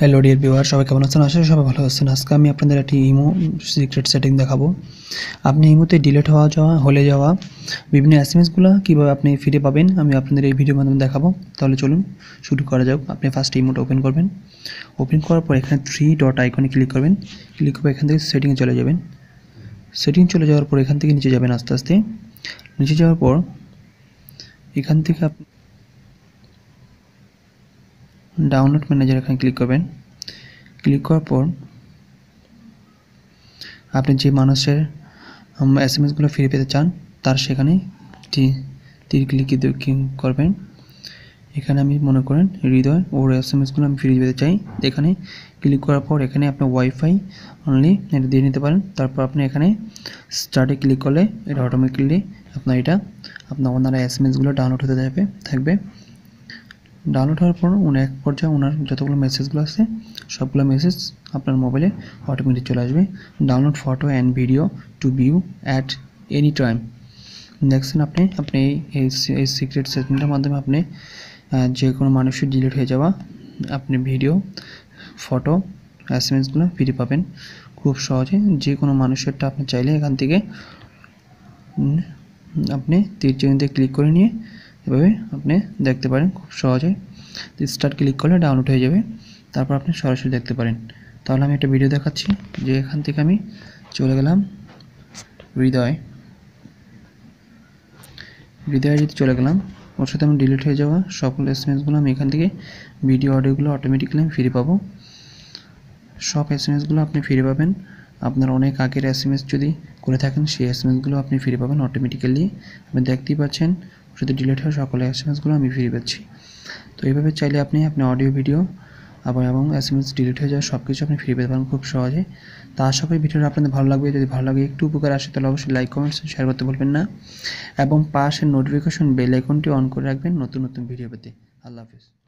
hello dear viewer সবাই কেমন আছেন আশা সবাই ভালো আছেন আজকে আমি আপনাদের একটি ইমো সিক্রেট সেটিং দেখাবো আপনি ইমোতে ডিলেট হওয়া যাওয়া হলে যাওয়া বিভিন্ন এস এম এসগুলো কীভাবে আপনি ফিরে পাবেন আমি আপনাদের এই ভিডিওর মাধ্যমে দেখাবো তাহলে চলুন শুরু করা যাক আপনি ফার্স্ট ইমোটা ওপেন করবেন ওপেন করার পর এখানে থ্রি ডট আইকনে ক্লিক করবেন ক্লিক করে এখান থেকে সেটিংয়ে চলে যাবেন সেটিং চলে যাওয়ার পর এখান থেকে নিচে যাবেন আস্তে আস্তে নিচে যাওয়ার পর এখান থেকে আপনি ডাউনলোড ম্যানেজার এখানে ক্লিক করবেন ক্লিক করার পর আপনি যে মানুষের এস এম এসগুলো ফিরে পেতে চান তার সেখানে তীর ক্লিক করবেন এখানে আমি মনে করেন হৃদয় ওর এস এম এসগুলো আমি ফিরে পেতে চাই এখানে ক্লিক করার পর এখানে আপনি ওয়াইফাই অনলি এটা দিয়ে নিতে পারেন তারপর আপনি এখানে স্টার্টে ক্লিক করলে এটা অটোমেটিকলি আপনার এটা আপনার ওনারা এস এম এসগুলো ডাউনলোড হতে যাবে থাকবে ডাউনলোড হওয়ার পর উনি এক পর্যায়ে ওনার যতগুলো মেসেজগুলো আছে সবগুলো মেসেজ আপনার মোবাইলে অটোমেটিক চলে আসবে download photo and video to view at any time দেখছেন আপনি আপনি এই এই সিক্রেট সেশনটার মাধ্যমে আপনি যে কোনো মানুষের ডিলিট হয়ে যাওয়া আপনি ভিডিও ফটো এস এম এসগুলো ফ্রি পাবেন খুব সহজে যে কোনো মানুষেরটা আপনি চাইলে এখান থেকে আপনি তীর ক্লিক করে নিয়ে এভাবে আপনি দেখতে পারেন খুব সহজে স্টার্ট ক্লিক করলে ডাউনলোড হয়ে যাবে তারপর আপনি সরাসরি দেখতে পারেন তাহলে আমি একটা ভিডিও দেখাচ্ছি যে এখান থেকে আমি চলে গেলাম হৃদয় হৃদয়ে যদি চলে গেলাম ওর সাথে আমি ডিলিট হয়ে যাওয়া সকল এস এসগুলো আমি এখান থেকে ভিডিও অডিওগুলো অটোমেটিক্যালি আমি ফিরে পাবো সব এস এসগুলো আপনি ফিরে পাবেন আপনার অনেক আগের এস এম এস যদি করে থাকেন সেই এস এম এসগুলো আপনি ফিরে পাবেন অটোমেটিক্যালি আপনি দেখতেই পাচ্ছেন যদি ডিলিট হয় সকলে এস এম এসগুলো আমি ফিরে পাচ্ছি তো এইভাবে চাইলে আপনি আপনি অডিও ভিডিও আবার এবং এস এম এস ডিলিট হয়ে যাওয়া সব কিছু আপনি ফিরে পেতে পারেন খুব সহজে তা আশা করি ভিডিওটা আপনাদের ভালো লাগবে যদি ভালো লাগে একটু উপকার আসে তাহলে অবশ্যই লাইক কমেন্টস শেয়ার করতে বলবেন না এবং পাশের নোটিফিকেশন বেল আইকনটি অন করে রাখবেন নতুন নতুন ভিডিও পেতে আল্লাহ হাফিজ